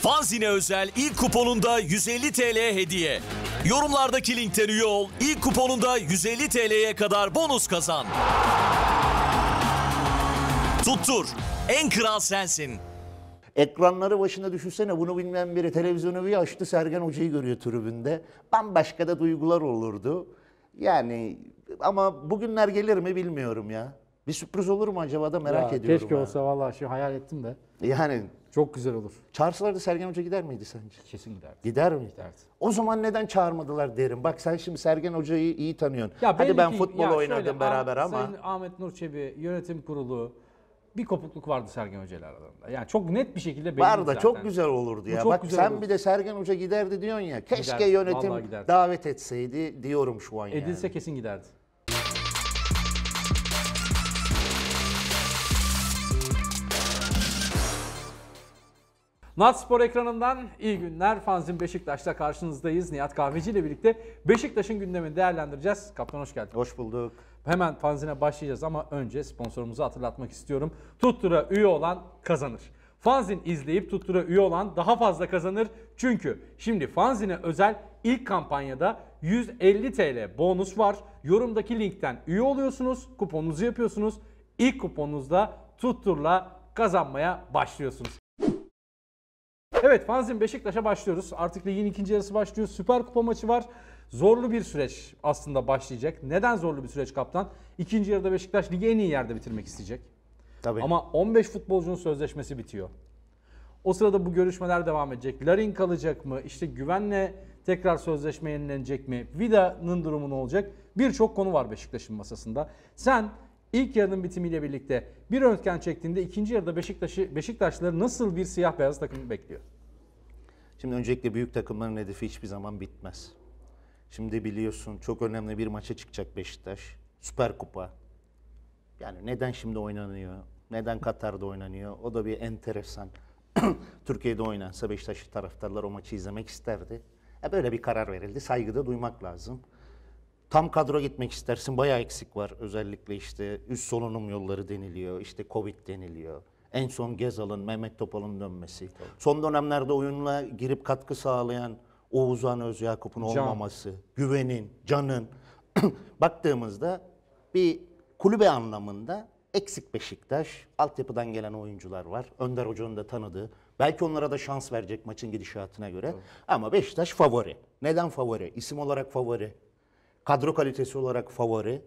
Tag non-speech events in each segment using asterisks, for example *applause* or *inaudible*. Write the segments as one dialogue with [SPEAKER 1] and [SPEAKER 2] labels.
[SPEAKER 1] Fanzine özel ilk kuponunda 150 TL hediye. Yorumlardaki linkten üye ol. İlk kuponunda 150 TL'ye kadar bonus kazan.
[SPEAKER 2] Tuttur. En kral sensin. Ekranları başında düşünsene bunu bilmeyen biri televizyonu bir açtı Sergen Hoca'yı görüyor tribünde. Bambaşka da duygular olurdu. Yani ama bugünler gelir mi bilmiyorum ya. Bir sürpriz olur mu acaba da merak ya, ediyorum. Keşke ha. olsa
[SPEAKER 1] vallahi şu şey hayal ettim de.
[SPEAKER 2] Yani çok güzel olur. Çağırsalardı Sergen Hoca gider miydi sence? Kesin giderdi. Gider mi? Giderdi. O zaman neden çağırmadılar derim. Bak sen şimdi Sergen Hoca'yı iyi tanıyorsun. Ya Hadi ben ki, futbol ya oynadım şöyle, beraber ama. Sayın
[SPEAKER 1] Ahmet Nur yönetim kurulu, bir kopukluk vardı Sergen Hoca ile aralarında. Yani çok net bir
[SPEAKER 2] şekilde belli Var da çok güzel olurdu ya. Bak sen olurdu. bir de Sergen Hoca giderdi diyorsun ya. Keşke giderdi, yönetim davet etseydi diyorum şu an Edilse yani. kesin giderdi.
[SPEAKER 1] Nat Spor ekranından iyi günler. Fanzin Beşiktaş'ta karşınızdayız. Nihat Kahveci ile birlikte Beşiktaş'ın gündemini değerlendireceğiz. Kaptan hoş geldin. Hoş bulduk. Hemen fanzine başlayacağız ama önce sponsorumuzu hatırlatmak istiyorum. Tuttura üye olan kazanır. Fanzin izleyip tuttura üye olan daha fazla kazanır. Çünkü şimdi fanzine özel ilk kampanyada 150 TL bonus var. Yorumdaki linkten üye oluyorsunuz, kuponunuzu yapıyorsunuz. İlk kuponunuzda tutturla kazanmaya başlıyorsunuz. Evet Fanzin Beşiktaş'a başlıyoruz. Artık ligin ikinci yarısı başlıyor. Süper Kupa maçı var. Zorlu bir süreç aslında başlayacak. Neden zorlu bir süreç kaptan? İkinci yarıda Beşiktaş ligi en iyi yerde bitirmek isteyecek. Tabii. Ama 15 futbolcunun sözleşmesi bitiyor. O sırada bu görüşmeler devam edecek. Larin kalacak mı? İşte güvenle tekrar sözleşme yenilenecek mi? Vida'nın durumu ne olacak? Birçok konu var Beşiktaş'ın masasında. Sen İlk yarının bitimiyle birlikte bir röntgen çektiğinde ikinci yarıda Beşiktaş'ı Beşiktaşlıları nasıl
[SPEAKER 2] bir siyah beyaz takım bekliyor? Şimdi öncelikle büyük takımların hedefi hiçbir zaman bitmez. Şimdi biliyorsun çok önemli bir maça çıkacak Beşiktaş. Süper Kupa. Yani neden şimdi oynanıyor? Neden Katar'da oynanıyor? O da bir enteresan. *clears throat* Türkiye'de oynansa Beşiktaşlı taraftarlar o maçı izlemek isterdi. E böyle bir karar verildi. Saygıda duymak lazım. Tam kadro gitmek istersin bayağı eksik var. Özellikle işte üst solunum yolları deniliyor, işte Covid deniliyor. En son Gezal'ın, Mehmet Topal'ın dönmesi. Son dönemlerde oyunla girip katkı sağlayan Oğuzhan Özyakup'un Can. olmaması, Güven'in, Can'ın *clears throat* baktığımızda bir kulübe anlamında eksik Beşiktaş, altyapıdan gelen oyuncular var. Önder Hoca'nın da tanıdığı. Belki onlara da şans verecek maçın gidişatına göre. Evet. Ama Beşiktaş favori. Neden favori? İsim olarak favori. Kadro kalitesi olarak favori,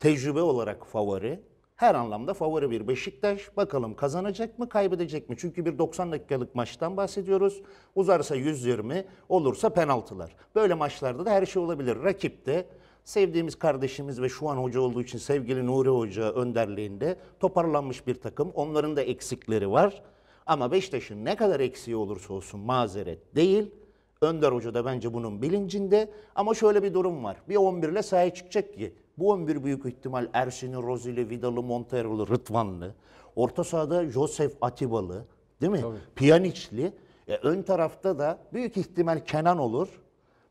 [SPEAKER 2] tecrübe olarak favori. Her anlamda favori bir Beşiktaş. Bakalım kazanacak mı, kaybedecek mi? Çünkü bir 90 dakikalık maçtan bahsediyoruz. Uzarsa 120, olursa penaltılar. Böyle maçlarda da her şey olabilir. Rakip de sevdiğimiz kardeşimiz ve şu an hoca olduğu için sevgili Nuri Hoca önderliğinde toparlanmış bir takım. Onların da eksikleri var. Ama Beşiktaş'ın ne kadar eksiği olursa olsun mazeret değil. Önder Hoca da bence bunun bilincinde ama şöyle bir durum var. Bir 11 ile sahaya çıkacak ki bu 11 büyük ihtimal Ersin'i, Rozi'li, Vidal'ı, Montero'lu, Rıtvanlı, Orta sahada Josef Atibalı değil mi? Tabii. Piyaniçli. E, ön tarafta da büyük ihtimal Kenan olur.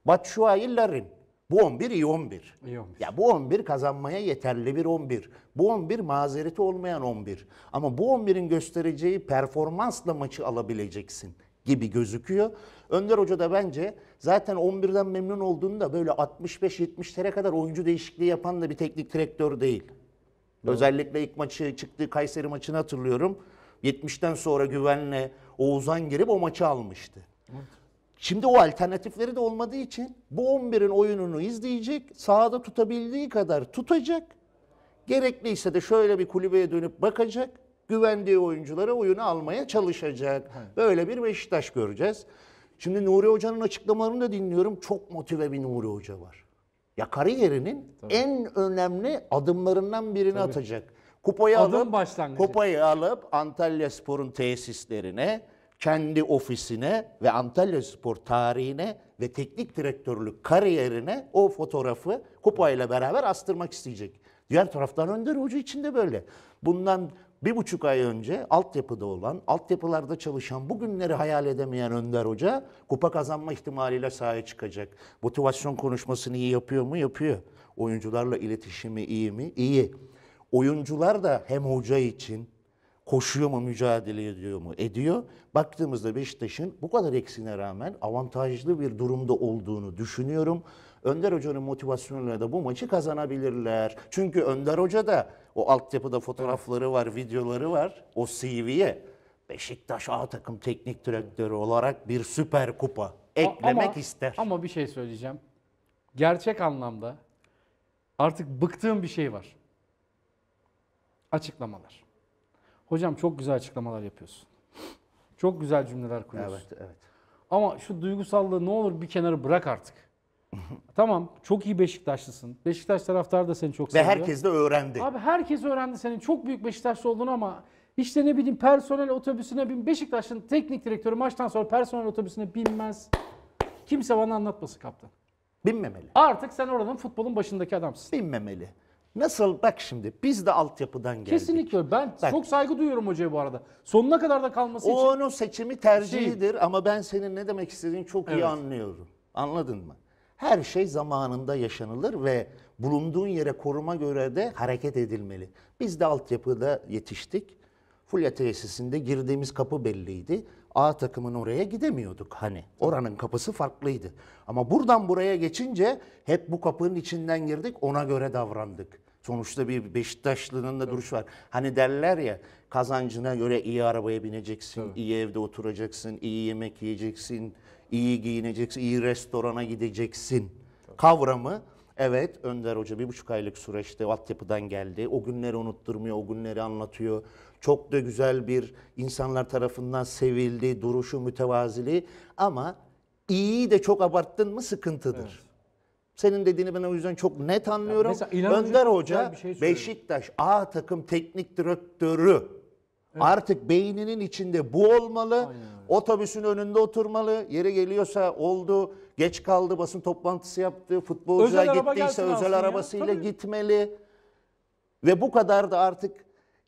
[SPEAKER 2] Batshuayi, Larin. Bu 11 iyi 11. İyi 11. Ya bu 11 kazanmaya yeterli bir 11. Bu 11 mazereti olmayan 11. Ama bu 11'in göstereceği performansla maçı alabileceksin gibi gözüküyor. Önder Hoca da bence zaten 11'den memnun olduğunda böyle 65-70'lere kadar oyuncu değişikliği yapan da bir teknik direktör değil. Doğru. Özellikle ilk maçı çıktığı Kayseri maçını hatırlıyorum. 70'ten sonra güvenle Oğuzhan girip o maçı almıştı. Şimdi o alternatifleri de olmadığı için bu 11'in oyununu izleyecek, sahada tutabildiği kadar tutacak. Gerekliyse de şöyle bir kulübeye dönüp bakacak güvendiği oyunculara oyunu almaya çalışacak. Evet. Böyle bir Beşiktaş göreceğiz. Şimdi Nuri Hoca'nın açıklamalarını da dinliyorum. Çok motive bir Nuri Hoca var. Ya kariyerinin Tabii. en önemli adımlarından birini Tabii. atacak. Kupayı Adım alıp başlangıcı. kupayı alıp Antalya Spor'un tesislerine, kendi ofisine ve Antalya Spor tarihine ve teknik direktörlük kariyerine o fotoğrafı kupayla beraber astırmak isteyecek. Diğer taraftan Önder Hoca için de böyle. Bundan bir buçuk ay önce altyapıda olan, altyapılarda çalışan, bugünleri hayal edemeyen Önder Hoca kupa kazanma ihtimaliyle sahaya çıkacak. Motivasyon konuşmasını iyi yapıyor mu? Yapıyor. Oyuncularla iletişimi iyi mi? İyi. Oyuncular da hem hoca için koşuyor mu, mücadele ediyor mu? Ediyor. Baktığımızda Beşiktaş'ın bu kadar eksine rağmen avantajlı bir durumda olduğunu düşünüyorum. Önder Hoca'nın motivasyonuyla da bu maçı kazanabilirler. Çünkü Önder Hoca da o altyapıda fotoğrafları var, videoları var. O CV'ye Beşiktaş A takım teknik direktörü olarak bir süper kupa
[SPEAKER 1] eklemek ama, ister. Ama bir şey söyleyeceğim. Gerçek anlamda artık bıktığım bir şey var. Açıklamalar. Hocam çok güzel açıklamalar yapıyorsun. Çok güzel cümleler kuruyorsun. Evet, evet. Ama şu duygusallığı ne olur bir kenara bırak artık tamam çok iyi Beşiktaşlısın. Beşiktaş taraftarı da seni çok seviyor. Ve herkes de öğrendi. Abi herkes öğrendi senin çok büyük Beşiktaşlı olduğunu ama işte ne bileyim personel otobüsüne bin Beşiktaş'ın teknik direktörü maçtan sonra personel otobüsüne binmez. Kimse bana anlatması kaptan. Binmemeli. Artık sen oranın futbolun başındaki adamsın. Binmemeli. Nasıl bak şimdi biz
[SPEAKER 2] de altyapıdan geldik. Kesinlikle ben Bak. çok saygı duyuyorum hocaya bu arada. Sonuna kadar da kalması O için. onun seçimi tercihidir şey- ama ben senin ne demek istediğini çok iyi anlıyorum. Anladın mı? her şey zamanında yaşanılır ve bulunduğun yere koruma göre de hareket edilmeli. Biz de altyapıda yetiştik. Fulya tesisinde girdiğimiz kapı belliydi. A takımın oraya gidemiyorduk hani. Oranın kapısı farklıydı. Ama buradan buraya geçince hep bu kapının içinden girdik ona göre davrandık. Sonuçta bir Beşiktaşlı'nın da evet. duruş var. Hani derler ya kazancına göre iyi arabaya bineceksin, evet. iyi evde oturacaksın, iyi yemek yiyeceksin, iyi giyineceksin, iyi restorana gideceksin kavramı Evet Önder Hoca bir buçuk aylık süreçte altyapıdan geldi. O günleri unutturmuyor, o günleri anlatıyor. Çok da güzel bir insanlar tarafından sevildi, duruşu mütevazili. Ama iyi de çok abarttın mı sıkıntıdır. Evet. Senin dediğini ben o yüzden çok net anlıyorum. Mesela, Önder Hoca şey Beşiktaş A takım teknik direktörü. Evet. Artık beyninin içinde bu olmalı. Aynen. Otobüsün önünde oturmalı. yere geliyorsa oldu. Geç kaldı basın toplantısı yaptı. Futbolcuya özel gittiyse özel arabasıyla gitmeli. Ve bu kadar da artık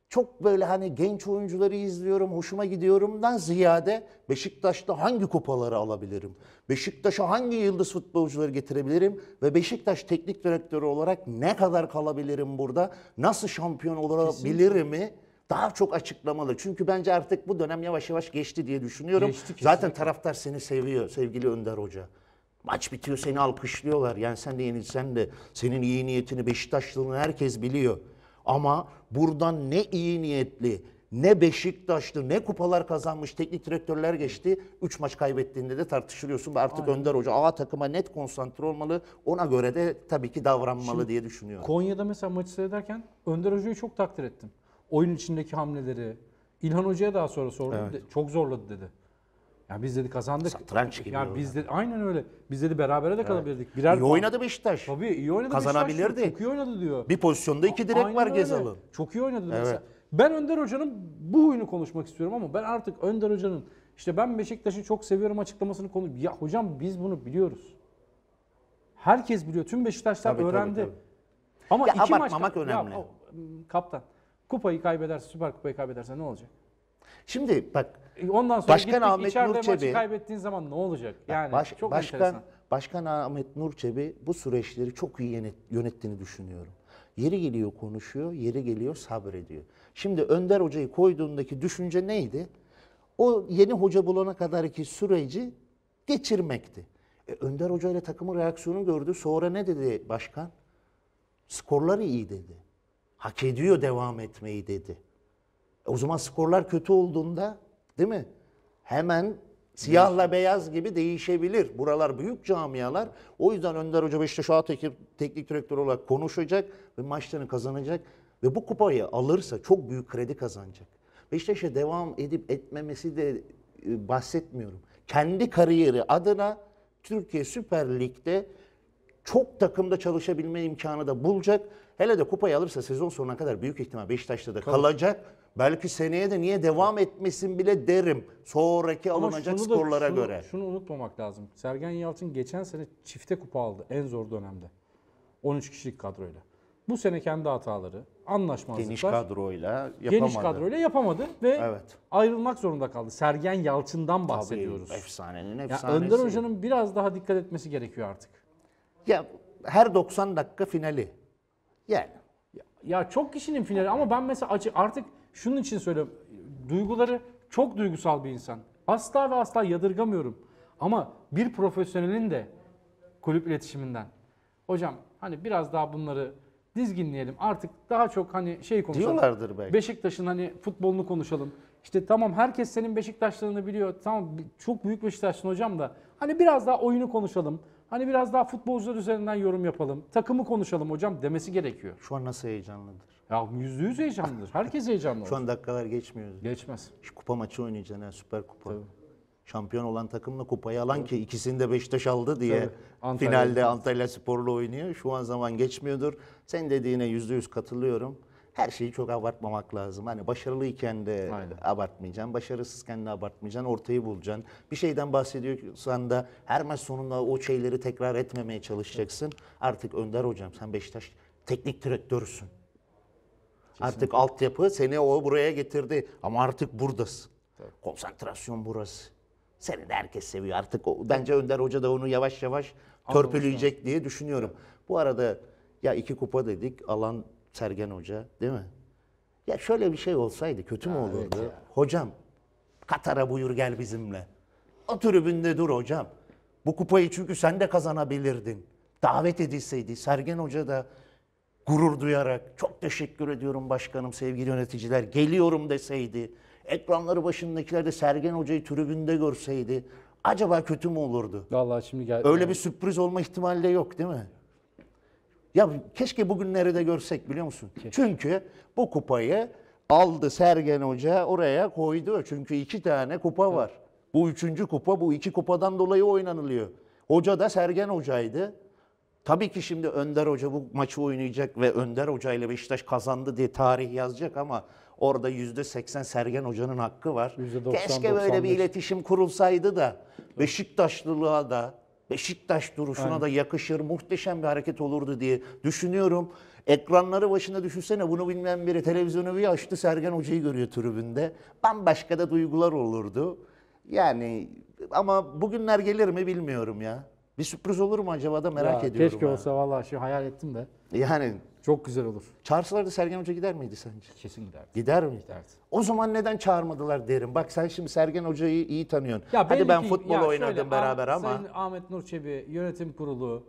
[SPEAKER 2] çok böyle hani genç oyuncuları izliyorum, hoşuma gidiyorumdan ziyade Beşiktaş'ta hangi kupaları alabilirim? Beşiktaş'a hangi yıldız futbolcuları getirebilirim? Ve Beşiktaş teknik direktörü olarak ne kadar kalabilirim burada? Nasıl şampiyon olabilir mi? daha çok açıklamalı. Çünkü bence artık bu dönem yavaş yavaş geçti diye düşünüyorum. Geçti, Zaten taraftar seni seviyor sevgili Önder Hoca. Maç bitiyor seni alkışlıyorlar. Yani sen de yenilsen de senin iyi niyetini Beşiktaşlılığını herkes biliyor. Ama buradan ne iyi niyetli ne Beşiktaşlı ne kupalar kazanmış teknik direktörler geçti. üç maç kaybettiğinde de tartışılıyorsun artık Aynen. Önder Hoca A takıma net konsantre olmalı. Ona göre de tabii ki davranmalı Şimdi, diye düşünüyorum. Konya'da mesela maçı seyrederken Önder
[SPEAKER 1] Hoca'yı çok takdir ettim oyun içindeki hamleleri. İlhan Hoca'ya daha sonra sordum. Evet. De, çok zorladı dedi. Yani biz dedi kazandık.
[SPEAKER 2] Satranç gibi. Yani biz
[SPEAKER 1] dedi aynen öyle. Biz dedi berabere de kalabilirdik. Evet. Birer iyi oynadı Beşiktaş. Tabii iyi
[SPEAKER 2] oynadı Kazanabilirdi. Beşiktaş. Çok iyi oynadı diyor. Bir pozisyonda iki direk aynen var Gezal'ın.
[SPEAKER 1] Çok iyi oynadı evet. mesela. Ben Önder Hoca'nın bu huyunu konuşmak istiyorum ama ben artık Önder Hoca'nın işte ben Beşiktaş'ı çok seviyorum açıklamasını konu. Ya hocam biz bunu biliyoruz. Herkes biliyor. Tüm Beşiktaşlar tabii, öğrendi. Tabii, tabii. Ama ya iki maç önemli. Ya, o, kaptan Kupayı kaybederse, Süper Kupayı kaybederse ne olacak? Şimdi bak e, ondan sonra Başkan gittik, Ahmet içeride Nurçebi, maçı
[SPEAKER 2] kaybettiğin zaman ne olacak? Yani baş, çok başkan, enteresan. Başkan Ahmet Nurçebi bu süreçleri çok iyi yönettiğini düşünüyorum. Yeri geliyor konuşuyor, yeri geliyor sabrediyor. Şimdi Önder Hoca'yı koyduğundaki düşünce neydi? O yeni hoca bulana kadarki süreci geçirmekti. E, Önder Hoca ile takımın reaksiyonu gördü. Sonra ne dedi başkan? Skorları iyi dedi. Hak ediyor devam etmeyi dedi. E o zaman skorlar kötü olduğunda değil mi? Hemen siyahla beyaz gibi değişebilir. Buralar büyük camialar. O yüzden Önder Hoca Beşiktaş Atekir teknik direktör olarak konuşacak ve maçlarını kazanacak. Ve bu kupayı alırsa çok büyük kredi kazanacak. Beşiktaş'a devam edip etmemesi de e, bahsetmiyorum. Kendi kariyeri adına Türkiye Süper Lig'de çok takımda çalışabilme imkanı da bulacak Hele de kupayı alırsa sezon sonuna kadar büyük ihtimal Beşiktaş'ta da Kalır. kalacak. Belki seneye de niye devam etmesin bile derim. Sonraki Ama alınacak şunu da- skorlara şunu- göre.
[SPEAKER 1] Şunu unutmamak lazım. Sergen Yalçın geçen sene çifte kupa aldı en zor dönemde. 13 kişilik kadroyla. Bu sene kendi hataları, anlaşmazlıklar. Geniş kadroyla
[SPEAKER 2] yapamadı. geniş kadroyla
[SPEAKER 1] yapamadı ve Evet. ayrılmak zorunda kaldı. Sergen Yalçın'dan
[SPEAKER 2] bahsediyoruz. Efsanenin Ya efsanesi. Önder Hoca'nın biraz daha dikkat etmesi gerekiyor artık. Ya her 90 dakika finali.
[SPEAKER 1] Yani. Ya, ya çok kişinin finali ama ben mesela acı, artık şunun için söylüyorum. Duyguları çok duygusal bir insan. Asla ve asla yadırgamıyorum. Ama bir profesyonelin de kulüp iletişiminden. Hocam hani biraz daha bunları dizginleyelim. Artık daha çok hani şey konuşalım. Diyorlardır belki. Beşiktaş'ın hani futbolunu konuşalım. İşte tamam herkes senin Beşiktaşlarını biliyor. Tamam çok büyük Beşiktaş'ın hocam da. Hani biraz daha oyunu konuşalım. Hani biraz daha futbolcular üzerinden yorum yapalım. Takımı konuşalım hocam demesi gerekiyor. Şu an nasıl heyecanlıdır? Ya
[SPEAKER 2] yüzde yüz heyecanlıdır. Herkes heyecanlı. Şu an dakikalar geçmiyor. Geçmez. Şu kupa maçı oynayacaksın ha Süper Kupa. Tabii. Şampiyon olan takımla kupayı alan ki ikisini de Beşiktaş aldı diye Antalya. finalde Antalya Spor'la oynuyor. Şu an zaman geçmiyordur. Sen dediğine yüzde yüz katılıyorum her şeyi çok abartmamak lazım. Hani başarılıyken de Aynen. abartmayacaksın, başarısızken de abartmayacaksın, ortayı bulacaksın. Bir şeyden bahsediyorsan da her maç sonunda o şeyleri tekrar etmemeye çalışacaksın. Evet. Artık Önder Hocam sen Beşiktaş teknik direktörüsün. Kesinlikle. Artık altyapı seni o buraya getirdi ama artık buradasın. Tabii. Konsantrasyon burası. Seni de herkes seviyor artık. O, bence Önder Hoca da onu yavaş yavaş törpüleyecek diye düşünüyorum. Bu arada ya iki kupa dedik alan Sergen Hoca değil mi? Ya şöyle bir şey olsaydı kötü mü olurdu? Evet hocam Katar'a buyur gel bizimle. O tribünde dur hocam. Bu kupayı çünkü sen de kazanabilirdin. Davet edilseydi Sergen Hoca da gurur duyarak çok teşekkür ediyorum başkanım sevgili yöneticiler geliyorum deseydi. Ekranları başındakiler de Sergen Hoca'yı tribünde görseydi acaba kötü mü olurdu? Vallahi şimdi geldi. Öyle bir sürpriz olma ihtimali de yok değil mi? Ya keşke bugün nerede görsek biliyor musun? Keşke. Çünkü bu kupayı aldı Sergen Hoca oraya koydu. Çünkü iki tane kupa evet. var. Bu üçüncü kupa bu iki kupadan dolayı oynanılıyor. Hoca da Sergen Hoca'ydı. Tabii ki şimdi Önder Hoca bu maçı oynayacak ve Önder Hoca ile Beşiktaş kazandı diye tarih yazacak ama orada yüzde seksen Sergen Hoca'nın hakkı var. %90, Keşke böyle bir iletişim kurulsaydı da Beşiktaşlılığa da Beşiktaş duruşuna Aynen. da yakışır, muhteşem bir hareket olurdu diye düşünüyorum. Ekranları başına düşünsene bunu bilmem biri televizyonu bir açtı Sergen Hoca'yı görüyor tribünde. Bambaşka da duygular olurdu. Yani ama bugünler gelir mi bilmiyorum ya. Bir sürpriz olur mu acaba da merak ya, ediyorum. Keşke ha. olsa
[SPEAKER 1] vallahi şu şey hayal ettim de.
[SPEAKER 2] Yani çok güzel olur. Çağırsalardı Sergen Hoca gider miydi sence? Kesin giderdi. Gider mi? Giderdi. O zaman neden çağırmadılar derim. Bak sen şimdi Sergen Hoca'yı iyi tanıyorsun. Ya Hadi ben ki, futbol oynadım şöyle, beraber ama. Sayın
[SPEAKER 1] Ahmet Nur yönetim kurulu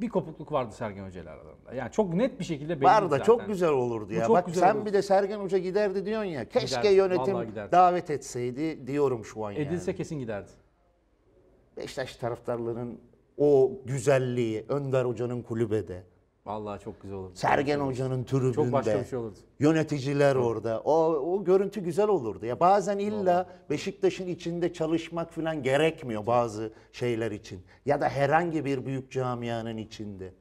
[SPEAKER 2] bir kopukluk vardı Sergen Hoca ile aralarında. Yani çok net bir şekilde belirli Var da zaten. çok güzel olurdu ya. Çok Bak sen olur. bir de Sergen Hoca giderdi diyorsun ya. Keşke giderdi. yönetim davet etseydi diyorum şu an Edilse yani. Edilse kesin giderdi. Beşiktaş taraftarların o güzelliği, Önder Hoca'nın kulübede, Vallahi çok güzel olurdu. Sergen Hoca'nın tribünde. Çok başka bir şey olurdu. Yöneticiler Hı. orada. O, o görüntü güzel olurdu. Ya bazen illa Beşiktaş'ın içinde çalışmak falan gerekmiyor bazı şeyler için. Ya da herhangi bir büyük camianın içinde.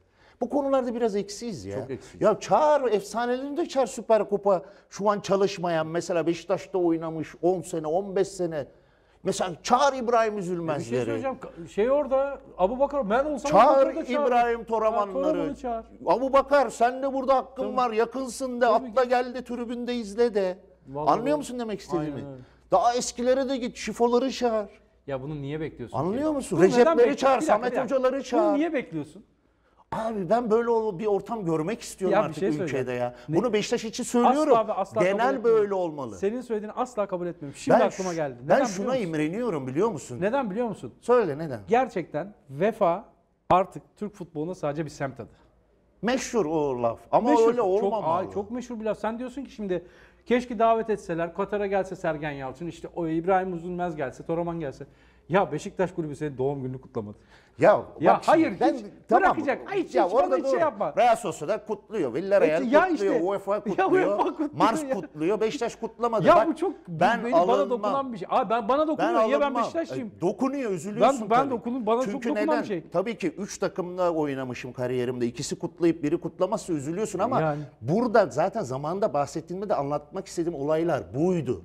[SPEAKER 2] Bu konularda biraz eksiyiz ya. Çok eksiyiz. Ya çağır efsanelerini de çağır Süper Kupa. Şu an çalışmayan mesela Beşiktaş'ta oynamış 10 sene 15 sene Mesela çağır İbrahim Üzülmezleri. Bir şey söyleyeceğim. Şey orada Abu Bakar ben olsam çağır Abu İbrahim Toramanları. Çağır. Abu Bakar sen de burada hakkın Tabii. var. Yakınsın de Tabii atla ki. gel de tribünde izle de. Vallahi. Anlıyor musun demek istediğimi? Daha eskilere de git şifoları çağır.
[SPEAKER 1] Ya bunu niye bekliyorsun?
[SPEAKER 2] Anlıyor ki? musun? Bunu Recepleri çağır, Samet Hocaları çağır. Bunu niye bekliyorsun? Abi ben böyle bir ortam görmek istiyorum ya artık şey ülkede ya. Ne? Bunu Beşiktaş için söylüyorum. Asla, abi asla Genel böyle olmalı. Senin söylediğini asla kabul etmiyorum. Şimdi ben, aklıma geldi. Neden ben şuna biliyor
[SPEAKER 1] imreniyorum biliyor musun? Neden biliyor musun? Söyle neden? Gerçekten vefa artık Türk futboluna sadece bir semt adı. Meşhur o laf ama meşhur, öyle olmamalı. Çok, çok meşhur bir laf. Sen diyorsun ki şimdi keşke davet etseler, Katar'a gelse Sergen Yalçın, işte o İbrahim Uzunmez gelse, Toraman gelse. Ya Beşiktaş kulübü senin doğum gününü kutlamadı. Ya, ya bak hayır ben, hiç tamam, bırakacak. Ay, hiç, ya hiç orada hiç şey yapma.
[SPEAKER 2] Real Sociedad kutluyor. Villarreal e, kutluyor. Işte, UEFA kutluyor. Ya, UEFA kutluyor Mars ya. kutluyor. Beşiktaş kutlamadı. Ya bak, bu çok ben benim, alınmam. bana dokunan bir şey. Aa, ben bana dokunuyor. Ben Niye ben Beşiktaşlıyım? E, dokunuyor üzülüyorsun ben, ben tabii. dokunun bana Çünkü çok dokunan neden? bir şey. Tabii ki 3 takımla oynamışım kariyerimde. İkisi kutlayıp biri kutlamazsa üzülüyorsun ama yani. burada zaten zamanda bahsettiğimde de anlatmak istediğim olaylar buydu.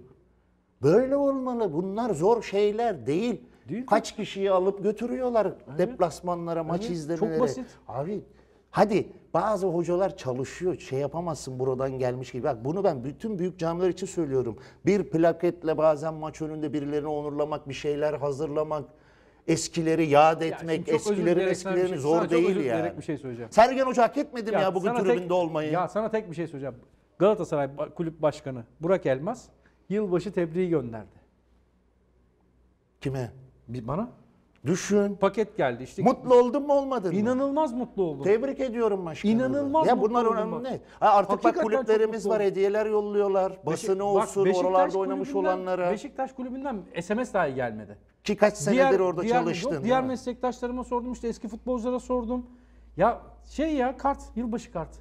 [SPEAKER 2] Böyle olmalı. Bunlar zor şeyler değil. Değil Kaç mi? kişiyi alıp götürüyorlar evet. deplasmanlara, maç evet. izlemelere. Çok basit. Abi hadi bazı hocalar çalışıyor. Şey yapamazsın buradan gelmiş gibi. Bak bunu ben bütün büyük camiler için söylüyorum. Bir plaketle bazen maç önünde birilerini onurlamak, bir şeyler hazırlamak eskileri yad etmek, ya eskilerin eskilerini şey. zor sana değil ya. Yani. bir şey söyleyeceğim. Sergen Hoca hak etmedi mi ya, ya bugün tribünde olmayı? Ya
[SPEAKER 1] sana tek bir şey söyleyeceğim. Galatasaray Kulüp Başkanı Burak Elmas yılbaşı tebriği gönderdi.
[SPEAKER 2] Kime? Bir bana Düşün. paket geldi işte. Mutlu oldun mu olmadın mı? İnanılmaz mutlu oldum. Tebrik ediyorum başkanım. İnanılmaz Ya mutlu bunlar oldum ne? Ha, artık Hakikaten çok kulüplerimiz var, hediyeler yolluyorlar. Basını Beşi- olsun, Beşiktaş oralarda oynamış olanlara.
[SPEAKER 1] Beşiktaş kulübünden SMS dahi gelmedi. Ki kaç senedir orada diğer, çalıştın. yok, diğer meslektaşlarıma sordum işte eski futbolculara sordum.
[SPEAKER 2] Ya şey ya kart, yılbaşı kartı.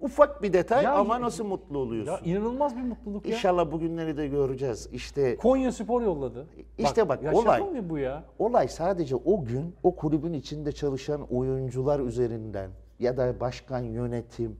[SPEAKER 2] Ufak bir detay Ya- ama nasıl mutlu oluyorsun? Ya inanılmaz bir mutluluk ya. İnşallah bugünleri de göreceğiz. İşte Konya Spor yolladı. İşte bak, ya olay. mı bu ya? olay sadece o gün o kulübün içinde çalışan oyuncular üzerinden ya da başkan yönetim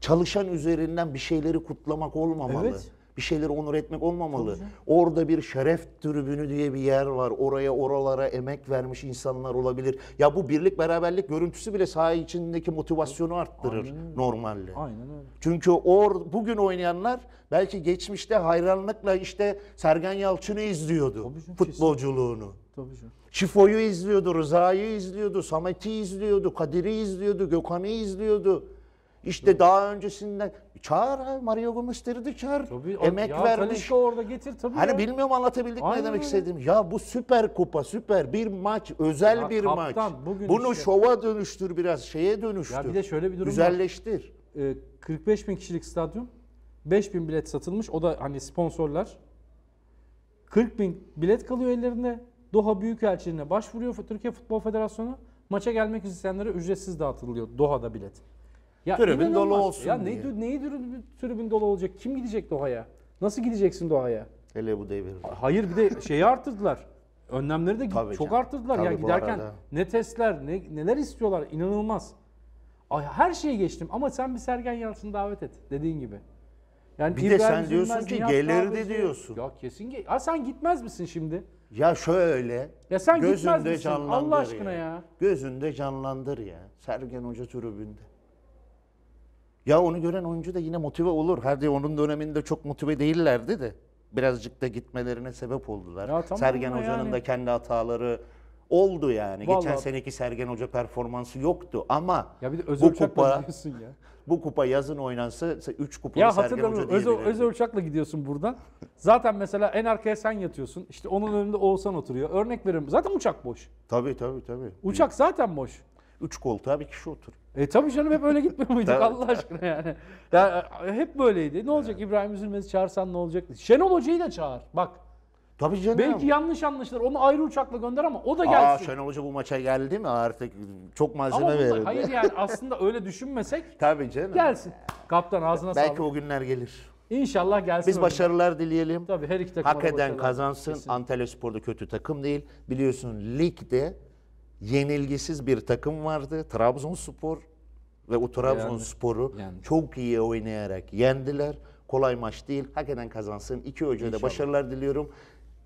[SPEAKER 2] çalışan üzerinden bir şeyleri kutlamak olmamalı. Evet bir şeyleri onur etmek olmamalı. Orada bir şeref tribünü diye bir yer var. Oraya oralara emek vermiş insanlar olabilir. Ya bu birlik beraberlik görüntüsü bile saha içindeki motivasyonu arttırır Aynen. normalde. Aynen öyle. Çünkü or bugün oynayanlar belki geçmişte hayranlıkla işte Sergen Yalçın'ı izliyordu Tabii futbolculuğunu. Kesin. Tabii canım. Şifo'yu izliyordu, Rıza'yı izliyordu, Samet'i izliyordu, Kadir'i izliyordu, Gökhan'ı izliyordu. İşte Yok. daha öncesinde çağır abi Mario Gomez'leri de çağır. Tabii, Emek ya, vermiş. orada getir tabii. Hani ya. bilmiyorum anlatabildik Aynen. ne demek istediğim. Ya bu süper kupa süper bir maç özel ya, bir kaptan, maç. Bugün Bunu işte... şova dönüştür biraz şeye dönüştür. Ya bir de şöyle bir durum Güzelleştir. var. Ee, 45 bin kişilik stadyum
[SPEAKER 1] 5 bin bilet satılmış o da hani sponsorlar. 40 bin bilet kalıyor ellerinde. Doha Büyükelçiliğine başvuruyor Türkiye Futbol Federasyonu. Maça gelmek isteyenlere ücretsiz dağıtılıyor Doha'da bilet. Ya tribün dolu olsun Ya diye. ne, neyi tribün, tribün dolu olacak? Kim gidecek doğaya? Nasıl gideceksin doğaya? Hele bu devir. Hayır bir de şeyi artırdılar. Önlemleri de Tabii çok canım. arttırdılar. Tabii ya giderken arada. ne testler, ne, neler istiyorlar inanılmaz. Ay, her şeyi geçtim ama sen bir Sergen Yalçın davet et dediğin gibi. Yani Bir de sen diyorsun ki Nihat de diyorsun.
[SPEAKER 2] Ya kesin ki. Ha sen gitmez misin şimdi? Ya şöyle. Ya sen gitmez misin? Allah aşkına ya. Gözünde canlandır ya. Sergen Hoca tribünde. Ya onu gören oyuncu da yine motive olur. Hadi onun döneminde çok motive değillerdi de. Birazcık da gitmelerine sebep oldular. Ya tamam Sergen Hoca'nın yani. da kendi hataları oldu yani. Vallahi. Geçen seneki Sergen Hoca performansı yoktu ama ya bir de öz bu kupa ya. bu kupa yazın oynansa 3 kupa ya Sergen Hoca öz, öz
[SPEAKER 1] ölçakla gidiyorsun buradan. Zaten mesela en arkaya sen yatıyorsun. İşte onun önünde Oğuzhan oturuyor. Örnek veriyorum. Zaten uçak boş.
[SPEAKER 2] Tabii tabii tabii.
[SPEAKER 1] Uçak zaten boş. Üç koltuğa bir kişi otur. E tabii canım hep öyle gitmiyor muyduk *laughs* Allah aşkına yani. Ya, e, hep böyleydi. Ne olacak İbrahim Üzülmez'i çağırsan ne olacak? Şenol Hoca'yı da çağır bak. Tabii canım. Belki yanlış anlaşılır. Onu ayrı uçakla gönder ama o da gelsin. Aa
[SPEAKER 2] Şenol Hoca bu maça geldi mi artık çok malzeme ama verildi. Hayır yani *laughs* aslında öyle düşünmesek. Tabii canım. Gelsin. Kaptan ağzına sağlık. Belki o günler gelir.
[SPEAKER 1] İnşallah gelsin. Biz başarılar öyle. dileyelim. Tabii her iki takım. Hak eden kazansın.
[SPEAKER 2] Antalya Spor'da kötü takım değil. Biliyorsun ligde yenilgisiz bir takım vardı. Trabzonspor ve o Trabzonspor'u yani. çok iyi oynayarak yendiler. Kolay maç değil. Hakikaten kazansın. İki hocaya da başarılar diliyorum.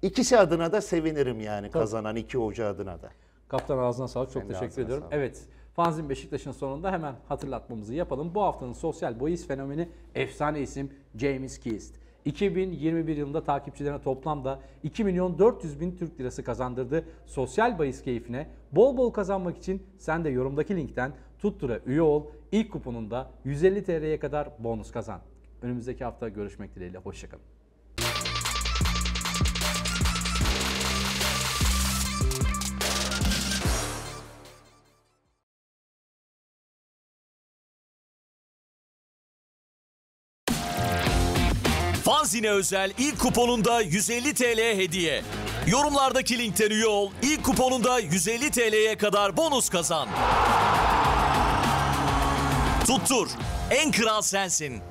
[SPEAKER 2] İkisi adına da sevinirim yani Tabii. kazanan iki hoca adına da.
[SPEAKER 1] Kaptan ağzına sağlık. Çok Senin teşekkür ediyorum. Sağlık. Evet. Fanzin Beşiktaş'ın sonunda hemen hatırlatmamızı yapalım. Bu haftanın sosyal boyis fenomeni efsane isim James Keast. 2021 yılında takipçilerine toplamda 2 milyon 400 bin Türk lirası kazandırdı. Sosyal bahis keyfine bol bol kazanmak için sen de yorumdaki linkten Tuttur'a üye ol. İlk kuponunda 150 TL'ye kadar bonus kazan. Önümüzdeki hafta görüşmek dileğiyle. Hoşçakalın. Hazine Özel ilk kuponunda 150 TL hediye. Yorumlardaki linkten üye ol. İlk kuponunda 150 TL'ye kadar bonus kazan. Tuttur. En kral sensin.